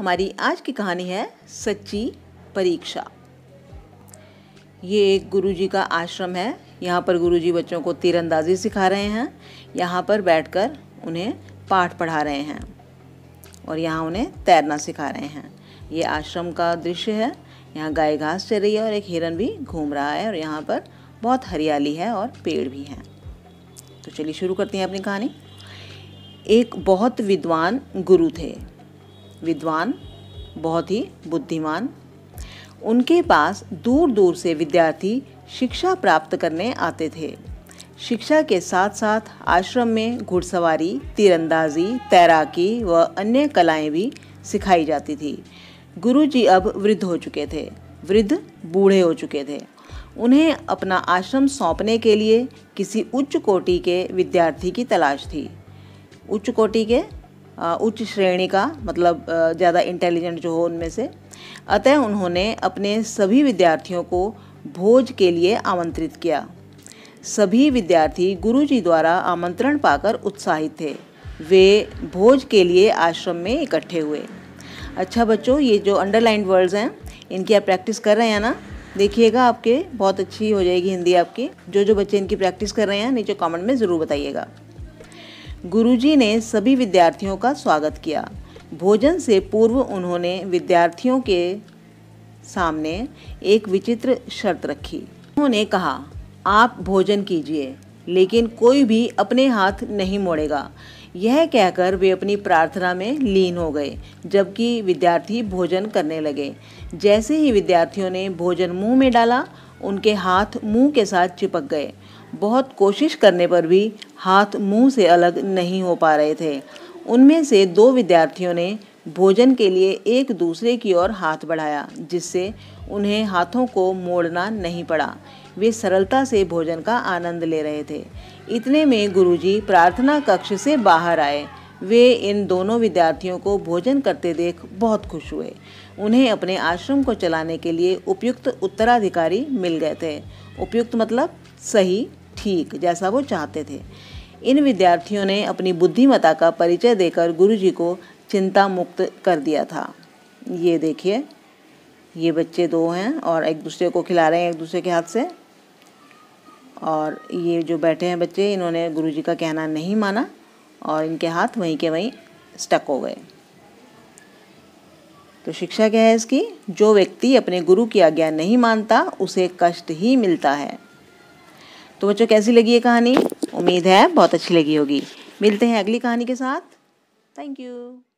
हमारी आज की कहानी है सच्ची परीक्षा ये एक गुरु जी का आश्रम है यहाँ पर गुरु जी बच्चों को तीरंदाजी सिखा रहे हैं यहाँ पर बैठकर उन्हें पाठ पढ़ा रहे हैं और यहाँ उन्हें तैरना सिखा रहे हैं ये आश्रम का दृश्य है यहाँ गाय घास चल रही है और एक हिरन भी घूम रहा है और यहाँ पर बहुत हरियाली है और पेड़ भी हैं तो चलिए शुरू करते हैं अपनी कहानी एक बहुत विद्वान गुरु थे विद्वान बहुत ही बुद्धिमान उनके पास दूर दूर से विद्यार्थी शिक्षा प्राप्त करने आते थे शिक्षा के साथ साथ आश्रम में घुड़सवारी तीरंदाजी तैराकी व अन्य कलाएं भी सिखाई जाती थी गुरु जी अब वृद्ध हो चुके थे वृद्ध बूढ़े हो चुके थे उन्हें अपना आश्रम सौंपने के लिए किसी उच्च कोटि के विद्यार्थी की तलाश थी उच्च कोटि के उच्च श्रेणी का मतलब ज़्यादा इंटेलिजेंट जो हो उनमें से अतः उन्होंने अपने सभी विद्यार्थियों को भोज के लिए आमंत्रित किया सभी विद्यार्थी गुरुजी द्वारा आमंत्रण पाकर उत्साहित थे वे भोज के लिए आश्रम में इकट्ठे हुए अच्छा बच्चों ये जो अंडरलाइन वर्ड्स हैं इनकी आप प्रैक्टिस कर रहे हैं ना देखिएगा आपके बहुत अच्छी हो जाएगी हिंदी आपकी जो जो बच्चे इनकी प्रैक्टिस कर रहे हैं नीचे कमेंट में ज़रूर बताइएगा गुरुजी ने सभी विद्यार्थियों का स्वागत किया भोजन से पूर्व उन्होंने विद्यार्थियों के सामने एक विचित्र शर्त रखी उन्होंने कहा आप भोजन कीजिए लेकिन कोई भी अपने हाथ नहीं मोड़ेगा यह कहकर वे अपनी प्रार्थना में लीन हो गए जबकि विद्यार्थी भोजन करने लगे जैसे ही विद्यार्थियों ने भोजन मुंह में डाला उनके हाथ मुंह के साथ चिपक गए बहुत कोशिश करने पर भी हाथ मुंह से अलग नहीं हो पा रहे थे उनमें से दो विद्यार्थियों ने भोजन के लिए एक दूसरे की ओर हाथ बढ़ाया जिससे उन्हें हाथों को मोड़ना नहीं पड़ा वे सरलता से भोजन का आनंद ले रहे थे इतने में गुरुजी प्रार्थना कक्ष से बाहर आए वे इन दोनों विद्यार्थियों को भोजन करते देख बहुत खुश हुए उन्हें अपने आश्रम को चलाने के लिए उपयुक्त उत्तराधिकारी मिल गए थे उपयुक्त मतलब सही ठीक जैसा वो चाहते थे इन विद्यार्थियों ने अपनी बुद्धिमता का परिचय देकर गुरु जी को चिंता मुक्त कर दिया था ये देखिए ये बच्चे दो हैं और एक दूसरे को खिला रहे हैं एक दूसरे के हाथ से और ये जो बैठे हैं बच्चे इन्होंने गुरु जी का कहना नहीं माना और इनके हाथ वहीं के वहीं स्टक हो गए तो शिक्षा क्या है इसकी जो व्यक्ति अपने गुरु की आज्ञा नहीं मानता उसे कष्ट ही मिलता है तो बच्चों कैसी लगी ये कहानी उम्मीद है बहुत अच्छी लगी होगी मिलते हैं अगली कहानी के साथ थैंक यू